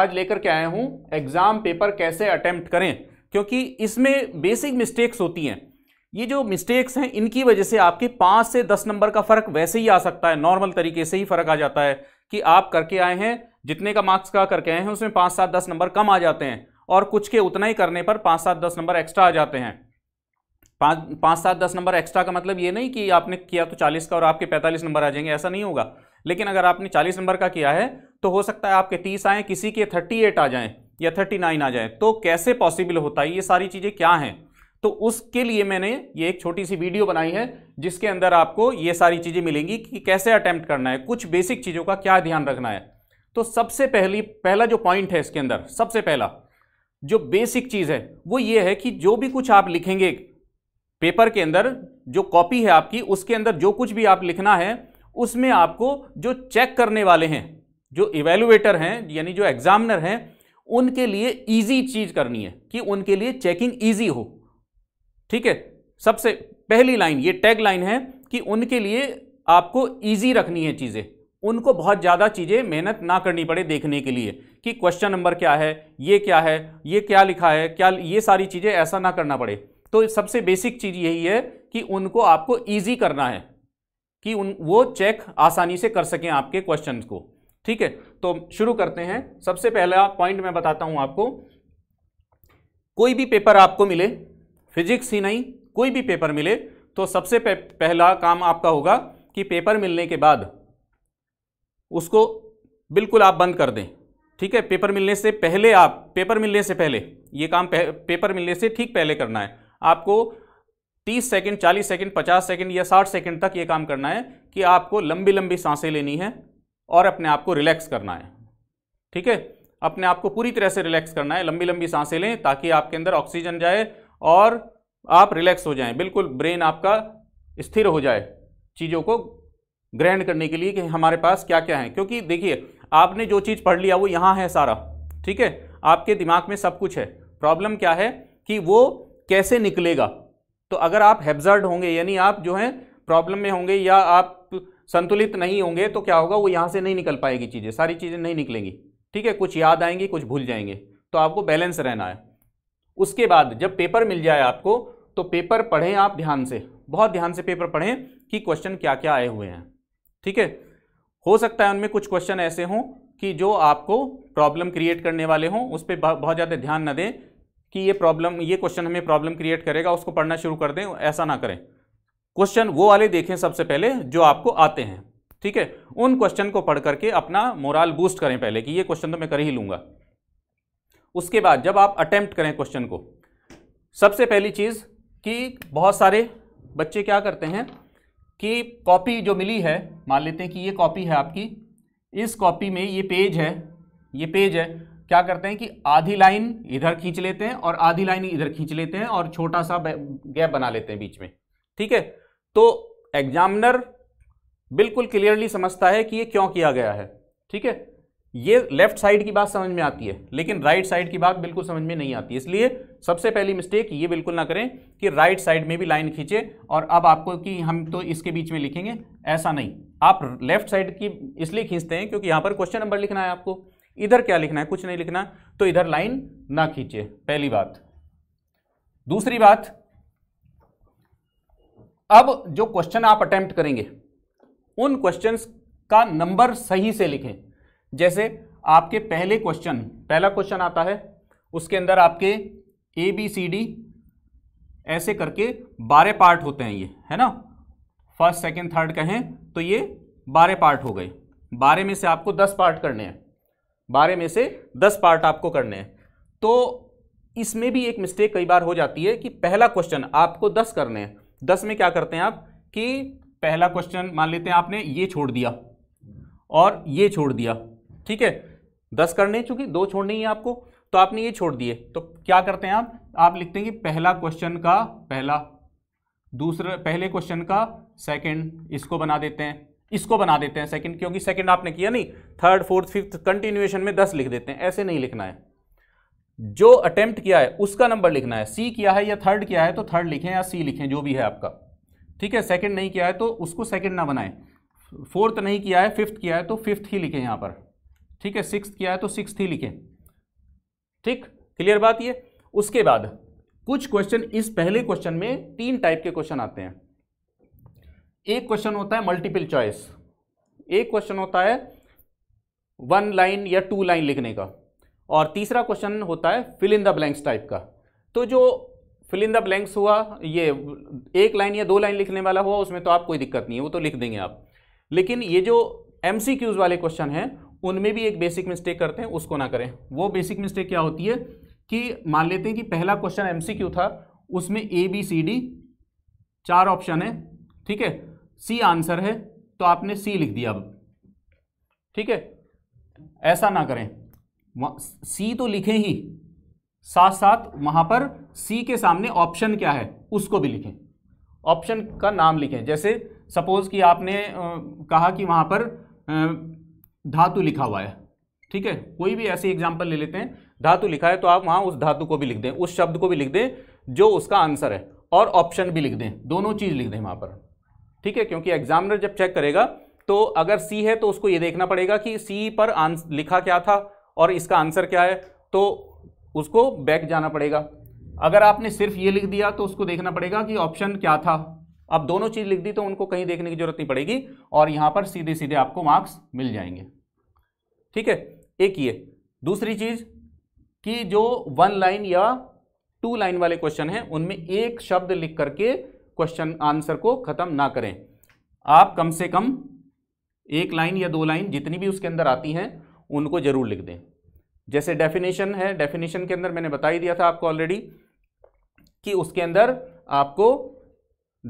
आज लेकर के आया हूं एग्जाम पेपर कैसे अटेम्प्ट करें क्योंकि इसमें बेसिक मिस्टेक्स होती हैं ये जो मिस्टेक्स हैं इनकी वजह से आपके पाँच से दस नंबर का फर्क वैसे ही आ सकता है नॉर्मल तरीके से ही फर्क आ जाता है कि आप करके आए हैं जितने का मार्क्स का करके आए हैं उसमें पाँच सात दस नंबर कम आ जाते हैं और कुछ के उतना ही करने पर पाँच सात दस नंबर एक्स्ट्रा आ जाते हैं पाँच पाँच सात दस नंबर एक्स्ट्रा का मतलब ये नहीं कि आपने किया तो चालीस का और आपके पैंतालीस नंबर आ जाएंगे ऐसा नहीं होगा लेकिन अगर आपने 40 नंबर का किया है तो हो सकता है आपके 30 आए किसी के 38 आ जाएं या 39 आ जाए तो कैसे पॉसिबल होता है ये सारी चीज़ें क्या हैं तो उसके लिए मैंने ये एक छोटी सी वीडियो बनाई है जिसके अंदर आपको ये सारी चीज़ें मिलेंगी कि कैसे अटैम्प्ट करना है कुछ बेसिक चीज़ों का क्या ध्यान रखना है तो सबसे पहली पहला जो पॉइंट है इसके अंदर सबसे पहला जो बेसिक चीज़ है वो ये है कि जो भी कुछ आप लिखेंगे पेपर के अंदर जो कॉपी है आपकी उसके अंदर जो कुछ भी आप लिखना है उसमें आपको जो चेक करने वाले हैं जो इवेलुएटर हैं यानी जो एग्जामिनर हैं उनके लिए इजी चीज करनी है कि उनके लिए चेकिंग इजी हो ठीक है सबसे पहली लाइन ये टैग लाइन है कि उनके लिए आपको इजी रखनी है चीज़ें उनको बहुत ज़्यादा चीज़ें मेहनत ना करनी पड़े देखने के लिए कि क्वेश्चन नंबर क्या है ये क्या है ये क्या लिखा है क्या ये सारी चीज़ें ऐसा ना करना पड़े तो सबसे बेसिक चीज़ यही है कि उनको आपको ईजी करना है कि उन वो चेक आसानी से कर सकें आपके क्वेश्चन को ठीक है तो शुरू करते हैं सबसे पहला पॉइंट मैं बताता हूं आपको कोई भी पेपर आपको मिले फिजिक्स ही नहीं कोई भी पेपर मिले तो सबसे पहला काम आपका होगा कि पेपर मिलने के बाद उसको बिल्कुल आप बंद कर दें ठीक है पेपर मिलने से पहले आप पेपर मिलने से पहले ये काम पेपर मिलने से ठीक पहले करना है आपको 30 सेकंड 40 सेकंड 50 सेकंड या 60 सेकंड तक ये काम करना है कि आपको लंबी लंबी सांसें लेनी है और अपने आप को रिलैक्स करना है ठीक है अपने आप को पूरी तरह से रिलैक्स करना है लंबी लंबी सांसें लें ताकि आपके अंदर ऑक्सीजन जाए और आप रिलैक्स हो जाएं बिल्कुल ब्रेन आपका स्थिर हो जाए चीज़ों को ग्रहण करने के लिए कि हमारे पास क्या क्या है क्योंकि देखिए आपने जो चीज़ पढ़ लिया वो यहाँ है सारा ठीक है आपके दिमाग में सब कुछ है प्रॉब्लम क्या है कि वो कैसे निकलेगा तो अगर आप हेब्जर्ड होंगे यानी आप जो है प्रॉब्लम में होंगे या आप संतुलित नहीं होंगे तो क्या होगा वो यहाँ से नहीं निकल पाएगी चीज़ें सारी चीज़ें नहीं निकलेंगी ठीक है कुछ याद आएंगी कुछ भूल जाएंगे तो आपको बैलेंस रहना है उसके बाद जब पेपर मिल जाए आपको तो पेपर पढ़ें आप ध्यान से बहुत ध्यान से पेपर पढ़ें कि क्वेश्चन क्या क्या आए हुए हैं ठीक है हो सकता है उनमें कुछ क्वेश्चन ऐसे हों कि जो आपको प्रॉब्लम क्रिएट करने वाले हों उस पर बहुत ज़्यादा ध्यान न दें कि ये प्रॉब्लम ये क्वेश्चन हमें प्रॉब्लम क्रिएट करेगा उसको पढ़ना शुरू कर दें ऐसा ना करें क्वेश्चन वो वाले देखें सबसे पहले जो आपको आते हैं ठीक है उन क्वेश्चन को पढ़ करके अपना मोराल बूस्ट करें पहले कि ये क्वेश्चन तो मैं कर ही लूँगा उसके बाद जब आप अटैम्प्ट करें क्वेश्चन को सबसे पहली चीज़ कि बहुत सारे बच्चे क्या करते हैं कि कॉपी जो मिली है मान लेते हैं कि ये कॉपी है आपकी इस कॉपी में ये पेज है ये पेज है क्या करते हैं कि आधी लाइन इधर खींच लेते हैं और आधी लाइन इधर खींच लेते हैं और छोटा सा गैप बना लेते हैं बीच में ठीक है तो एग्जामिनर बिल्कुल क्लियरली समझता है कि ये क्यों किया गया है ठीक है ये लेफ्ट साइड की बात समझ में आती है लेकिन राइट right साइड की बात बिल्कुल समझ में नहीं आती इसलिए सबसे पहली मिस्टेक ये बिल्कुल ना करें कि राइट right साइड में भी लाइन खींचे और अब आपको कि हम तो इसके बीच में लिखेंगे ऐसा नहीं आप लेफ्ट साइड की इसलिए खींचते हैं क्योंकि यहाँ पर क्वेश्चन नंबर लिखना है आपको इधर क्या लिखना है कुछ नहीं लिखना तो इधर लाइन ना खींचे पहली बात दूसरी बात अब जो क्वेश्चन आप अटेम्प्ट करेंगे उन क्वेश्चंस का नंबर सही से लिखें जैसे आपके पहले क्वेश्चन पहला क्वेश्चन आता है उसके अंदर आपके ए बी सी डी ऐसे करके बारह पार्ट होते हैं ये है ना फर्स्ट सेकंड थर्ड कहें तो ये बारह पार्ट हो गए बारह में से आपको दस पार्ट करने हैं बारह में से दस पार्ट आपको करने हैं तो इसमें भी एक मिस्टेक कई बार हो जाती है कि पहला क्वेश्चन आपको दस करने हैं दस में क्या करते हैं आप कि पहला क्वेश्चन मान लेते हैं आपने ये छोड़ दिया और ये छोड़ दिया ठीक है दस करने चूंकि दो छोड़ने ही आपको तो आपने ये छोड़ दिए तो क्या करते हैं आप आप लिखते हैं कि पहला क्वेश्चन का पहला दूसरा पहले क्वेश्चन का सेकंड इसको बना देते हैं इसको बना देते हैं सेकंड क्योंकि सेकंड आपने किया नहीं थर्ड फोर्थ फिफ्थ कंटिन्यूएशन में दस लिख देते हैं ऐसे नहीं लिखना है जो अटेम्प्ट किया है उसका नंबर लिखना है सी किया है या थर्ड किया है तो थर्ड लिखें या सी लिखें जो भी है आपका ठीक है सेकंड नहीं किया है तो उसको सेकंड ना बनाएं फोर्थ नहीं किया है फिफ्थ किया है तो फिफ्थ ही लिखें यहाँ पर ठीक है सिक्स किया है तो सिक्स ही लिखें ठीक क्लियर बात ये उसके बाद कुछ क्वेश्चन इस पहले क्वेश्चन में तीन टाइप के क्वेश्चन आते हैं एक क्वेश्चन होता है मल्टीपल चॉइस एक क्वेश्चन होता है वन लाइन या टू लाइन लिखने का और तीसरा क्वेश्चन होता है fill in the blanks type का तो जो फिल इन द ब्लैंक्स हुआ ये एक लाइन या दो लाइन लिखने वाला हुआ उसमें तो आप कोई दिक्कत नहीं है वो तो लिख देंगे आप लेकिन ये जो एम वाले क्वेश्चन हैं उनमें भी एक बेसिक मिस्टेक करते हैं उसको ना करें वो बेसिक मिस्टेक क्या होती है कि मान लेते हैं कि पहला क्वेश्चन एम था उसमें ए बी सी डी चार ऑप्शन है ठीक है सी आंसर है तो आपने सी लिख दिया अब ठीक है ऐसा ना करें सी तो लिखें ही साथ साथ वहां पर सी के सामने ऑप्शन क्या है उसको भी लिखें ऑप्शन का नाम लिखें जैसे सपोज कि आपने कहा कि वहां पर धातु लिखा हुआ है ठीक है कोई भी ऐसी एग्जाम्पल ले लेते हैं धातु लिखा है तो आप वहां उस धातु को भी लिख दें उस शब्द को भी लिख दें जो उसका आंसर है और ऑप्शन भी लिख दें दोनों चीज लिख दें वहां पर ठीक है क्योंकि एग्जामिनर जब चेक करेगा तो अगर सी है तो उसको ये देखना पड़ेगा कि सी पर लिखा क्या था और इसका आंसर क्या है तो उसको बैक जाना पड़ेगा अगर आपने सिर्फ ये लिख दिया तो उसको देखना पड़ेगा कि ऑप्शन क्या था अब दोनों चीज़ लिख दी तो उनको कहीं देखने की जरूरत नहीं पड़ेगी और यहाँ पर सीधे सीधे आपको मार्क्स मिल जाएंगे ठीक है एक ये दूसरी चीज़ कि जो वन लाइन या टू लाइन वाले क्वेश्चन हैं उनमें एक शब्द लिख करके क्वेश्चन आंसर को ख़त्म ना करें आप कम से कम एक लाइन या दो लाइन जितनी भी उसके अंदर आती हैं उनको ज़रूर लिख दें जैसे डेफिनेशन है डेफिनेशन के अंदर मैंने बता ही दिया था आपको ऑलरेडी कि उसके अंदर आपको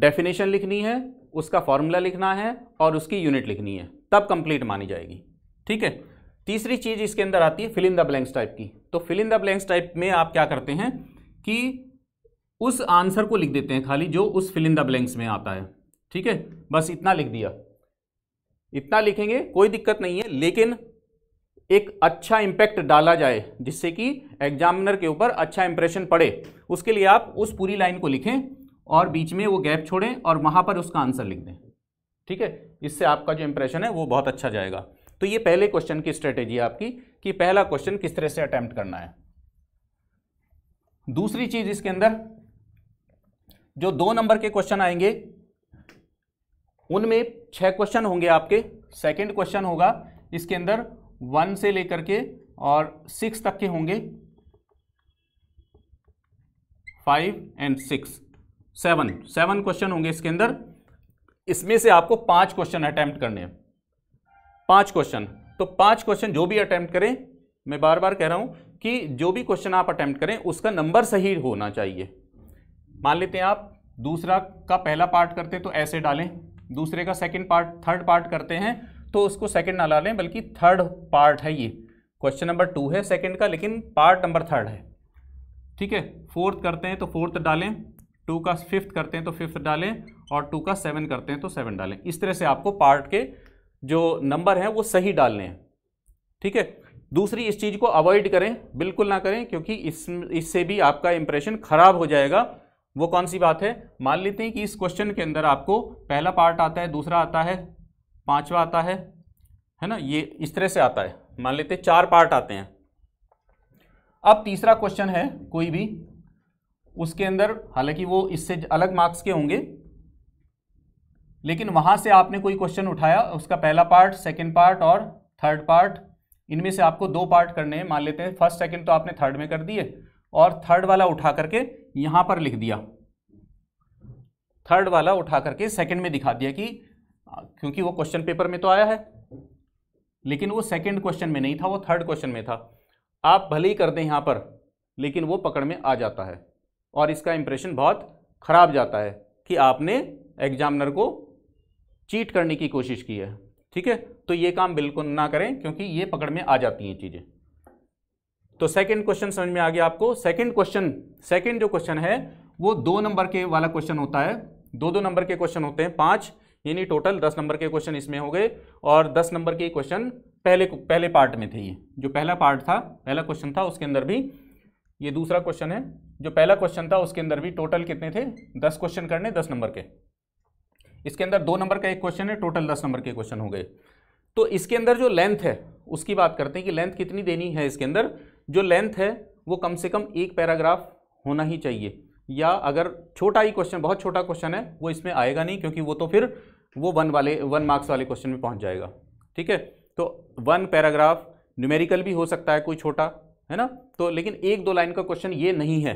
डेफिनेशन लिखनी है उसका फॉर्मूला लिखना है और उसकी यूनिट लिखनी है तब कंप्लीट मानी जाएगी ठीक है तीसरी चीज़ इसके अंदर आती है फिल द ब्लैंक्स टाइप की तो फिल द ब्लैंक्स टाइप में आप क्या करते हैं कि उस आंसर को लिख देते हैं खाली जो उस फिल इन द ब्लैंक्स में आता है ठीक है बस इतना लिख दिया इतना लिखेंगे कोई दिक्कत नहीं है लेकिन एक अच्छा इम्पैक्ट डाला जाए जिससे कि एग्जामिनर के ऊपर अच्छा इंप्रेशन पड़े उसके लिए आप उस पूरी लाइन को लिखें और बीच में वो गैप छोड़ें और वहाँ पर उसका आंसर लिख दें ठीक है इससे आपका जो इम्प्रेशन है वो बहुत अच्छा जाएगा तो ये पहले क्वेश्चन की स्ट्रेटेजी है आपकी कि पहला क्वेश्चन किस तरह से अटैम्प्ट करना है दूसरी चीज़ इसके अंदर जो दो नंबर के क्वेश्चन आएंगे उनमें छह क्वेश्चन होंगे आपके सेकंड क्वेश्चन होगा इसके अंदर वन से लेकर के और सिक्स तक के होंगे five and six seven seven question होंगे इसके अंदर इसमें से आपको पांच क्वेश्चन अटैम्प्ट करने हैं पांच क्वेश्चन तो पांच क्वेश्चन जो भी अटैम्प्ट करें मैं बार बार कह रहा हूं कि जो भी क्वेश्चन आप अटैम्प्ट करें उसका नंबर सही होना चाहिए मान लेते हैं आप दूसरा का पहला पार्ट करते हैं तो ऐसे डालें दूसरे का सेकंड पार्ट थर्ड पार्ट करते हैं तो उसको सेकंड ना डालें बल्कि थर्ड पार्ट है ये क्वेश्चन नंबर टू है सेकंड का लेकिन पार्ट नंबर थर्ड है ठीक है फोर्थ करते हैं तो फोर्थ डालें टू का फिफ्थ करते हैं तो फिफ्थ डालें और टू का सेवन करते हैं तो सेवन डालें इस तरह से आपको पार्ट के जो नंबर हैं वो सही डालने हैं ठीक है दूसरी इस चीज़ को अवॉइड करें बिल्कुल ना करें क्योंकि इस इससे भी आपका इंप्रेशन ख़राब हो जाएगा वो कौन सी बात है मान लेते हैं कि इस क्वेश्चन के अंदर आपको पहला पार्ट आता है दूसरा आता है पांचवा आता है है ना ये इस तरह से आता है मान लेते हैं चार पार्ट आते हैं अब तीसरा क्वेश्चन है कोई भी उसके अंदर हालांकि वो इससे अलग मार्क्स के होंगे लेकिन वहां से आपने कोई क्वेश्चन उठाया उसका पहला पार्ट सेकेंड पार्ट और थर्ड पार्ट इनमें से आपको दो पार्ट करने हैं मान लेते हैं फर्स्ट सेकेंड तो आपने थर्ड में कर दिए और थर्ड वाला उठा करके यहां पर लिख दिया थर्ड वाला उठा करके सेकंड में दिखा दिया कि क्योंकि वो क्वेश्चन पेपर में तो आया है लेकिन वो सेकंड क्वेश्चन में नहीं था वो थर्ड क्वेश्चन में था आप भले ही कर दें यहाँ पर लेकिन वो पकड़ में आ जाता है और इसका इंप्रेशन बहुत खराब जाता है कि आपने एग्जामिनर को चीट करने की कोशिश की है ठीक है तो ये काम बिल्कुल ना करें क्योंकि ये पकड़ में आ जाती हैं चीज़ें तो सेकंड क्वेश्चन समझ में आ गया आपको सेकंड क्वेश्चन सेकंड जो क्वेश्चन है वो दो नंबर के वाला क्वेश्चन होता है दो दो नंबर के क्वेश्चन होते हैं पांच यानी टोटल दस नंबर के क्वेश्चन इसमें हो गए और दस नंबर के क्वेश्चन पहले पहले पार्ट में थे ये जो पहला पार्ट था पहला क्वेश्चन था उसके अंदर भी ये दूसरा क्वेश्चन है जो पहला क्वेश्चन था उसके अंदर भी टोटल कितने थे दस क्वेश्चन करने दस नंबर के इसके अंदर दो नंबर का एक क्वेश्चन है टोटल दस नंबर के क्वेश्चन हो गए तो इसके अंदर जो लेंथ है उसकी बात करते हैं कि लेंथ कितनी देनी है इसके अंदर जो लेंथ है वो कम से कम एक पैराग्राफ होना ही चाहिए या अगर छोटा ही क्वेश्चन बहुत छोटा क्वेश्चन है वो इसमें आएगा नहीं क्योंकि वो तो फिर वो वन वाले वन मार्क्स वाले क्वेश्चन में पहुंच जाएगा ठीक है तो वन पैराग्राफ न्यूमेरिकल भी हो सकता है कोई छोटा है ना तो लेकिन एक दो लाइन का क्वेश्चन ये नहीं है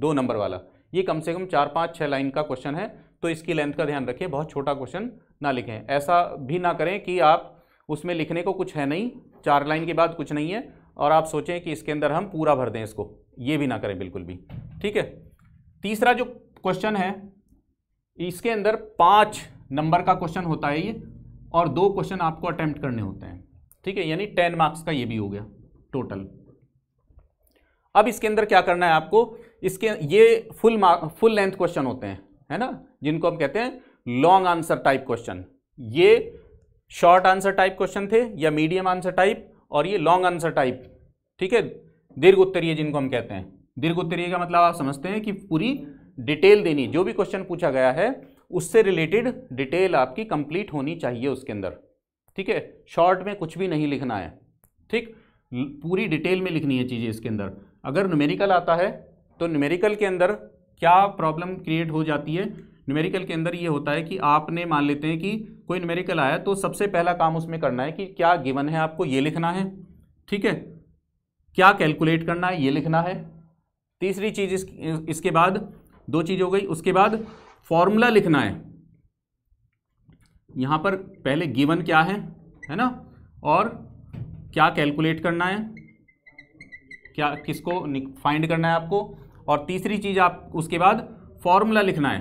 दो नंबर वाला ये कम से कम चार पाँच छः लाइन का क्वेश्चन है तो इसकी लेंथ का ध्यान रखिए बहुत छोटा क्वेश्चन ना लिखें ऐसा भी ना करें कि आप उसमें लिखने को कुछ है नहीं चार लाइन के बाद कुछ नहीं है और आप सोचें कि इसके अंदर हम पूरा भर दें इसको ये भी ना करें बिल्कुल भी ठीक है तीसरा जो क्वेश्चन है इसके अंदर पाँच नंबर का क्वेश्चन होता है ये और दो क्वेश्चन आपको अटैम्प्ट करने होते हैं ठीक है यानी टेन मार्क्स का ये भी हो गया टोटल अब इसके अंदर क्या करना है आपको इसके ये full mark full length question होते हैं है ना जिनको हम कहते हैं लॉन्ग आंसर टाइप क्वेश्चन ये शॉर्ट आंसर टाइप क्वेश्चन थे या मीडियम आंसर टाइप और ये लॉन्ग आंसर टाइप ठीक है दीर्घ उत्तरीय जिनको हम कहते हैं दीर्घ उत्तरीय का मतलब आप समझते हैं कि पूरी डिटेल देनी जो भी क्वेश्चन पूछा गया है उससे रिलेटेड डिटेल आपकी कंप्लीट होनी चाहिए उसके अंदर ठीक है शॉर्ट में कुछ भी नहीं लिखना है ठीक पूरी डिटेल में लिखनी है चीज़ें इसके अंदर अगर न्यूमेरिकल आता है तो न्यूमेरिकल के अंदर क्या प्रॉब्लम क्रिएट हो जाती है न्यूमेरिकल के अंदर ये होता है कि आपने मान लेते हैं कि कोई न्यूमेरिकल आया तो सबसे पहला काम उसमें करना है कि क्या गिवन है आपको ये लिखना है ठीक है क्या कैलकुलेट करना है ये लिखना है तीसरी चीज़ इस, इसके बाद दो चीज़ हो गई उसके बाद फॉर्मूला लिखना है यहाँ पर पहले गिवन क्या है है ना और क्या कैलकुलेट करना है क्या किसको फाइंड करना है आपको और तीसरी चीज़ आप उसके बाद फॉर्मूला लिखना है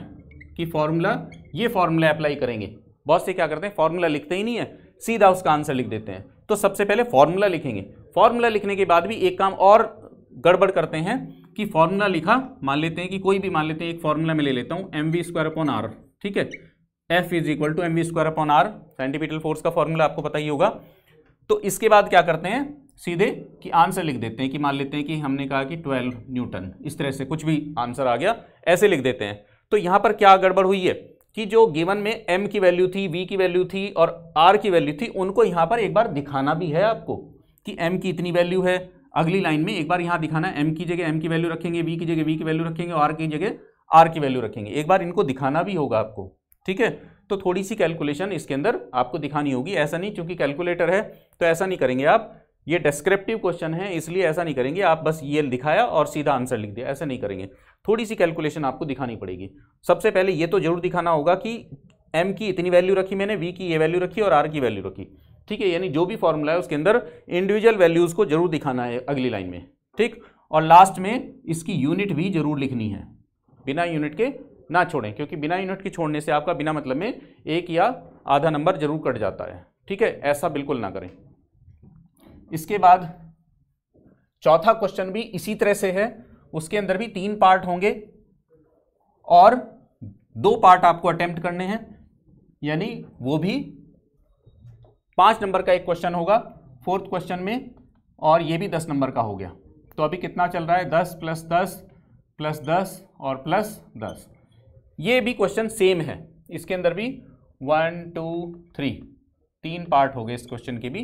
कि फॉर्मूला ये फॉर्मूला अप्लाई करेंगे बहुत से क्या करते हैं फॉर्मूला लिखते ही नहीं है सीधा उसका आंसर लिख देते हैं तो सबसे पहले फॉर्मूला लिखेंगे फॉर्मूला लिखने के बाद भी एक काम और गड़बड़ करते हैं कि फॉर्मूला लिखा मान लेते हैं कि कोई भी मान लेते हैं एक फॉर्मूला में ले लेता हूँ m v square upon r ठीक है f is equal to m v square upon r centripetal force का फॉर्मूला आपको पता ही होगा तो इसके बाद क्या करते हैं सीधे कि आंसर लिख देते हैं कि मान लेते हैं कि हमने कहा कि 12 न्यूटन इस तरह से कुछ भी आंसर आ गया ऐसे लिख देते हैं तो यहाँ पर क्या गड़बड़ हुई है कि जो गिवन में एम की वैल्यू थी वी की वैल्यू थी और आर की वैल्यू थी उनको यहाँ पर एक बार दिखाना भी है आपको कि एम की इतनी वैल्यू है अगली लाइन में एक बार यहाँ दिखाना एम की जगह एम की वैल्यू रखेंगे वी की जगह वी की वैल्यू रखेंगे आर की जगह आर की वैल्यू रखेंगे एक बार इनको दिखाना भी होगा आपको ठीक है तो थोड़ी सी कैलकुलेशन इसके अंदर आपको दिखानी होगी ऐसा नहीं चूंकि कैलकुलेटर है तो ऐसा नहीं करेंगे आप ये डिस्क्रिप्टिव क्वेश्चन है इसलिए ऐसा नहीं करेंगे आप बस ये e दिखाया और सीधा आंसर लिख दिया ऐसा नहीं करेंगे थोड़ी सी कैलकुलेशन आपको दिखानी पड़ेगी सबसे पहले ये तो जरूर दिखाना होगा कि एम की इतनी वैल्यू रखी मैंने वी की ये वैल्यू रखी और आर की वैल्यू रखी ठीक है यानी जो भी फॉर्मूला है उसके अंदर इंडिविजुअल वैल्यूज को जरूर दिखाना है अगली लाइन में ठीक और लास्ट में इसकी यूनिट भी जरूर लिखनी है बिना यूनिट के ना छोड़ें क्योंकि बिना यूनिट के छोड़ने से आपका बिना मतलब में एक या आधा नंबर जरूर कट जाता है ठीक है ऐसा बिल्कुल ना करें इसके बाद चौथा क्वेश्चन भी इसी तरह से है उसके अंदर भी तीन पार्ट होंगे और दो पार्ट आपको अटेम्प्ट करने हैं यानी वो भी पांच नंबर का एक क्वेश्चन होगा फोर्थ क्वेश्चन में और ये भी दस नंबर का हो गया तो अभी कितना चल रहा है दस प्लस दस प्लस दस और प्लस दस ये भी क्वेश्चन सेम है इसके अंदर भी वन टू थ्री तीन पार्ट हो गए इस क्वेश्चन के भी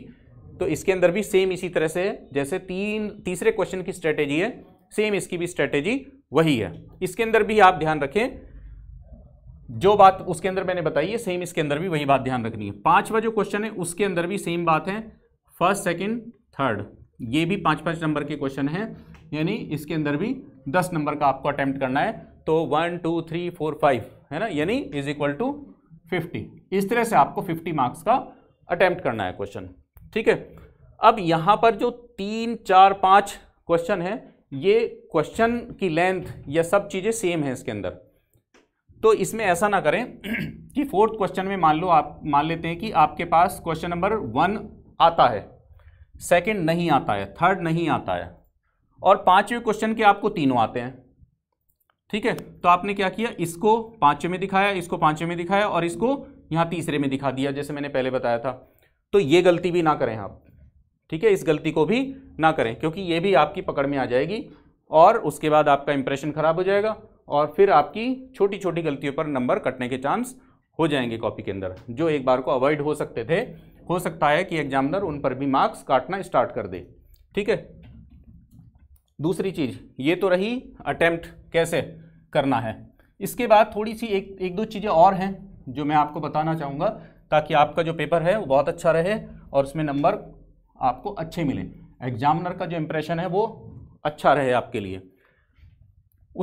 तो इसके अंदर भी सेम इसी तरह से है जैसे तीन तीसरे क्वेश्चन की स्ट्रेटेजी है सेम इसकी भी स्ट्रेटेजी वही है इसके अंदर भी आप ध्यान रखें जो बात उसके अंदर मैंने बताई है सेम इसके अंदर भी वही बात ध्यान रखनी है पांचवा जो क्वेश्चन है उसके अंदर भी सेम बात है फर्स्ट सेकंड थर्ड ये भी पांच पांच नंबर के क्वेश्चन है यानी इसके अंदर भी दस नंबर का आपको अटैम्प्ट करना है तो one two three four five है ना यानी इज इक्वल टू फिफ्टी इस तरह से आपको फिफ्टी मार्क्स का अटैम्प्ट करना है क्वेश्चन ठीक है अब यहां पर जो तीन चार पांच क्वेश्चन है ये क्वेश्चन की लेंथ या सब चीज़ें सेम है इसके अंदर तो इसमें ऐसा ना करें कि फोर्थ क्वेश्चन में मान लो आप मान लेते हैं कि आपके पास क्वेश्चन नंबर वन आता है सेकंड नहीं आता है थर्ड नहीं आता है और पांचवें क्वेश्चन के आपको तीनों आते हैं ठीक है तो आपने क्या किया इसको पांचवें में दिखाया इसको पांचवें में दिखाया और इसको यहाँ तीसरे में दिखा दिया जैसे मैंने पहले बताया था तो ये गलती भी ना करें आप ठीक है इस गलती को भी ना करें क्योंकि ये भी आपकी पकड़ में आ जाएगी और उसके बाद आपका इंप्रेशन ख़राब हो जाएगा और फिर आपकी छोटी छोटी गलतियों पर नंबर कटने के चांस हो जाएंगे कॉपी के अंदर जो एक बार को अवॉइड हो सकते थे हो सकता है कि एग्जामिनर उन पर भी मार्क्स काटना स्टार्ट कर दे ठीक है दूसरी चीज़ ये तो रही अटैम्प्ट कैसे करना है इसके बाद थोड़ी सी एक एक दो चीज़ें और हैं जो मैं आपको बताना चाहूँगा ताकि आपका जो पेपर है वो बहुत अच्छा रहे और उसमें नंबर आपको अच्छे मिले एग्जामिनर का जो इम्प्रेशन है वो अच्छा रहे आपके लिए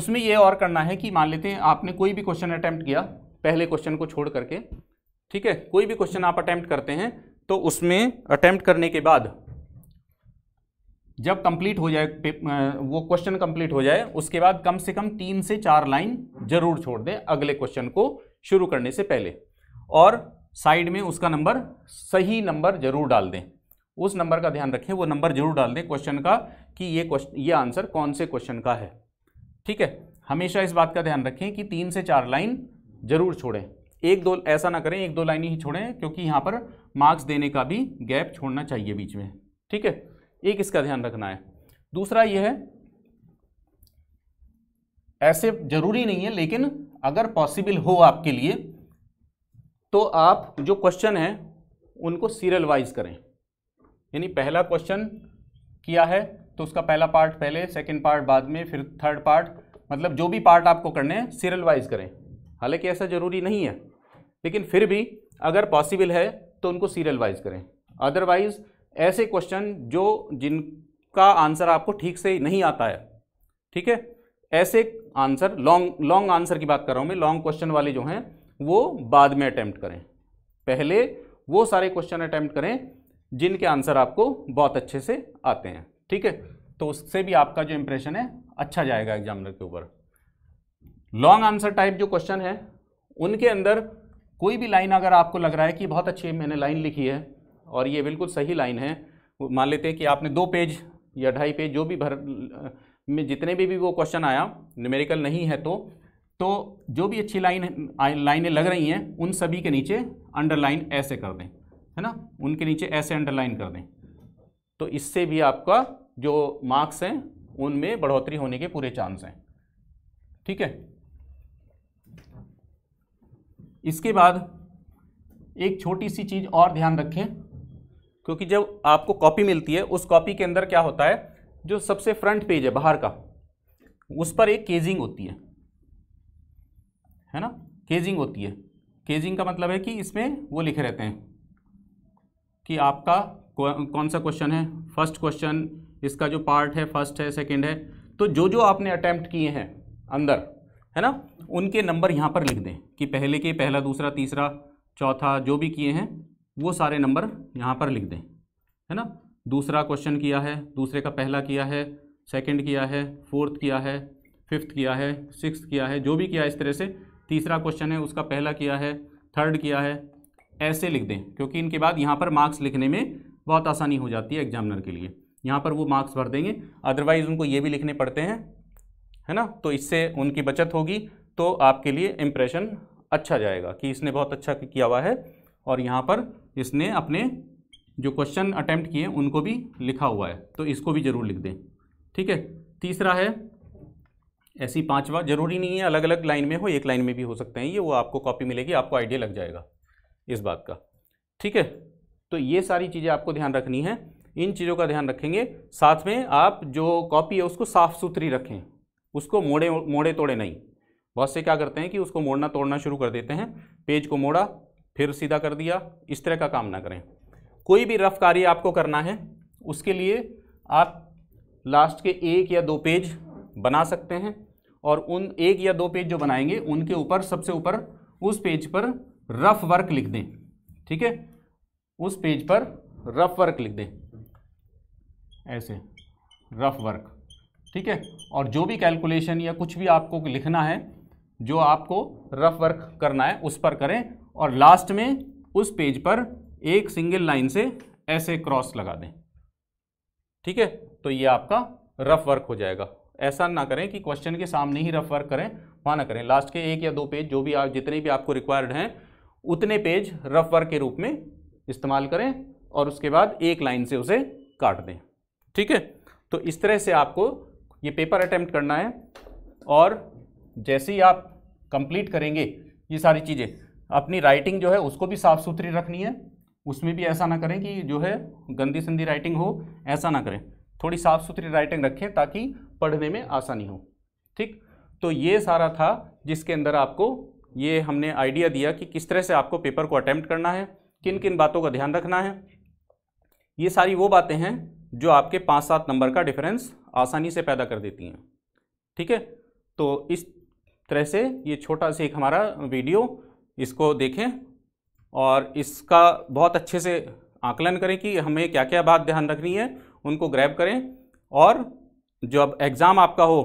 उसमें ये और करना है कि मान लेते हैं आपने कोई भी क्वेश्चन अटैम्प्ट किया पहले क्वेश्चन को छोड़ करके ठीक है कोई भी क्वेश्चन आप अटैम्प्ट करते हैं तो उसमें अटैम्प्ट करने के बाद जब कंप्लीट हो जाए वो क्वेश्चन कंप्लीट हो जाए उसके बाद कम से कम तीन से चार लाइन जरूर छोड़ दें अगले क्वेश्चन को शुरू करने से पहले और साइड में उसका नंबर सही नंबर जरूर डाल दें उस नंबर का ध्यान रखें वो नंबर जरूर डाल दें क्वेश्चन का कि ये क्वेश्चन ये आंसर कौन से क्वेश्चन का है ठीक है हमेशा इस बात का ध्यान रखें कि तीन से चार लाइन जरूर छोड़ें एक दो ऐसा ना करें एक दो लाइन ही छोड़ें क्योंकि यहाँ पर मार्क्स देने का भी गैप छोड़ना चाहिए बीच में ठीक है एक इसका ध्यान रखना है दूसरा यह है ऐसे जरूरी नहीं है लेकिन अगर पॉसिबल हो आपके लिए तो आप जो क्वेश्चन हैं उनको सीरियल वाइज करें यानी पहला क्वेश्चन किया है तो उसका पहला पार्ट पहले सेकंड पार्ट बाद में फिर थर्ड पार्ट मतलब जो भी पार्ट आपको करने हैं सीरियल वाइज करें हालांकि ऐसा ज़रूरी नहीं है लेकिन फिर भी अगर पॉसिबल है तो उनको सीरियल वाइज करें अदरवाइज ऐसे क्वेश्चन जो जिनका आंसर आपको ठीक से नहीं आता है ठीक है ऐसे आंसर लॉन्ग लॉन्ग आंसर की बात कर रहा हूँ मैं लॉन्ग क्वेश्चन वाले जो हैं वो बाद में अटैम्प्ट करें पहले वो सारे क्वेश्चन अटैम्प्ट करें जिनके आंसर आपको बहुत अच्छे से आते हैं ठीक है तो उससे भी आपका जो इम्प्रेशन है अच्छा जाएगा एग्जामिनर के ऊपर लॉन्ग आंसर टाइप जो क्वेश्चन है उनके अंदर कोई भी लाइन अगर आपको लग रहा है कि बहुत अच्छी मैंने लाइन लिखी है और ये बिल्कुल सही लाइन है मान लेते हैं कि आपने दो पेज या ढाई पेज जो भी भर में जितने भी भी वो क्वेश्चन आया न्यूमेरिकल नहीं है तो तो जो भी अच्छी लाइन लाइनें लग रही हैं उन सभी के नीचे अंडरलाइन ऐसे कर दें है ना उनके नीचे ऐसे अंडरलाइन कर दें तो इससे भी आपका जो मार्क्स हैं उनमें बढ़ोतरी होने के पूरे चांस हैं ठीक है इसके बाद एक छोटी सी चीज़ और ध्यान रखें क्योंकि जब आपको कॉपी मिलती है उस कॉपी के अंदर क्या होता है जो सबसे फ्रंट पेज है बाहर का उस पर एक केजिंग होती है है ना केजिंग होती है केजिंग का मतलब है कि इसमें वो लिखे रहते हैं कि आपका कौन सा क्वेश्चन है फर्स्ट क्वेश्चन इसका जो पार्ट है फर्स्ट है सेकंड है तो जो जो आपने अटैम्प्ट किए हैं अंदर है ना उनके नंबर यहाँ पर लिख दें कि पहले के पहला दूसरा तीसरा चौथा जो भी किए हैं वो सारे नंबर यहाँ पर लिख दें है ना दूसरा क्वेश्चन किया है दूसरे का पहला किया है सेकंड किया है फोर्थ किया है फिफ्थ किया है सिक्स किया है जो भी किया इस तरह से तीसरा क्वेश्चन है उसका पहला किया है थर्ड किया है ऐसे लिख दें क्योंकि इनके बाद यहाँ पर मार्क्स लिखने में बहुत आसानी हो जाती है एग्जामिनर के लिए यहाँ पर वो मार्क्स भर देंगे अदरवाइज़ उनको ये भी लिखने पड़ते हैं है ना तो इससे उनकी बचत होगी तो आपके लिए इम्प्रेशन अच्छा जाएगा कि इसने बहुत अच्छा किया हुआ है और यहाँ पर इसने अपने जो क्वेश्चन अटैम्प्ट किए उनको भी लिखा हुआ है तो इसको भी ज़रूर लिख दें ठीक है तीसरा है ऐसी पांचवा जरूरी नहीं है अलग अलग लाइन में हो एक लाइन में भी हो सकते हैं ये वो आपको कॉपी मिलेगी आपको आइडिया लग जाएगा इस बात का ठीक है तो ये सारी चीज़ें आपको ध्यान रखनी है इन चीज़ों का ध्यान रखेंगे साथ में आप जो कॉपी है उसको साफ़ सुथरी रखें उसको मोड़े मोड़े तोड़े नहीं बहुत से क्या करते हैं कि उसको मोड़ना तोड़ना शुरू कर देते हैं पेज को मोड़ा फिर सीधा कर दिया इस तरह का काम ना करें कोई भी रफ कार्य आपको करना है उसके लिए आप लास्ट के एक या दो पेज बना सकते हैं और उन एक या दो पेज जो बनाएंगे उनके ऊपर सबसे ऊपर उस पेज पर रफ वर्क लिख दें ठीक है उस पेज पर रफ वर्क लिख दें ऐसे रफ वर्क ठीक है और जो भी कैलकुलेशन या कुछ भी आपको लिखना है जो आपको रफ वर्क करना है उस पर करें और लास्ट में उस पेज पर एक सिंगल लाइन से ऐसे क्रॉस लगा दें ठीक है तो ये आपका रफ वर्क हो जाएगा ऐसा ना करें कि क्वेश्चन के सामने ही रफ वर्क करें वहाँ ना करें लास्ट के एक या दो पेज जो भी आप जितने भी आपको रिक्वायर्ड हैं उतने पेज रफ वर्क के रूप में इस्तेमाल करें और उसके बाद एक लाइन से उसे काट दें ठीक है तो इस तरह से आपको ये पेपर अटैम्प्ट करना है और जैसे ही आप कंप्लीट करेंगे ये सारी चीज़ें अपनी राइटिंग जो है उसको भी साफ़ सुथरी रखनी है उसमें भी ऐसा ना करें कि जो है गंदी संदी राइटिंग हो ऐसा ना करें थोड़ी साफ़ सुथरी राइटिंग रखें ताकि पढ़ने में आसानी हो ठीक तो ये सारा था जिसके अंदर आपको ये हमने आइडिया दिया कि किस तरह से आपको पेपर को अटैम्प्ट करना है किन किन बातों का ध्यान रखना है ये सारी वो बातें हैं जो आपके पाँच सात नंबर का डिफरेंस आसानी से पैदा कर देती हैं ठीक है तो इस तरह से ये छोटा सा एक हमारा वीडियो इसको देखें और इसका बहुत अच्छे से आकलन करें कि हमें क्या क्या बात ध्यान रखनी है उनको ग्रैब करें और जो अब एग्ज़ाम आपका हो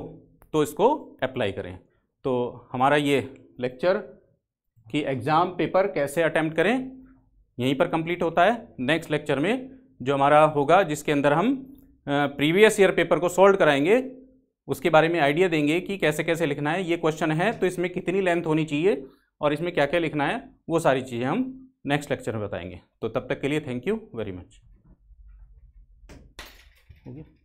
तो इसको अप्लाई करें तो हमारा ये लेक्चर कि एग्ज़ाम पेपर कैसे अटैम्प्ट करें यहीं पर कंप्लीट होता है नेक्स्ट लेक्चर में जो हमारा होगा जिसके अंदर हम प्रीवियस ईयर पेपर को सॉल्व कराएंगे उसके बारे में आइडिया देंगे कि कैसे कैसे लिखना है ये क्वेश्चन है तो इसमें कितनी लेंथ होनी चाहिए और इसमें क्या क्या लिखना है वो सारी चीज़ें हम नेक्स्ट लेक्चर में बताएंगे तो तब तक के लिए थैंक यू वेरी मच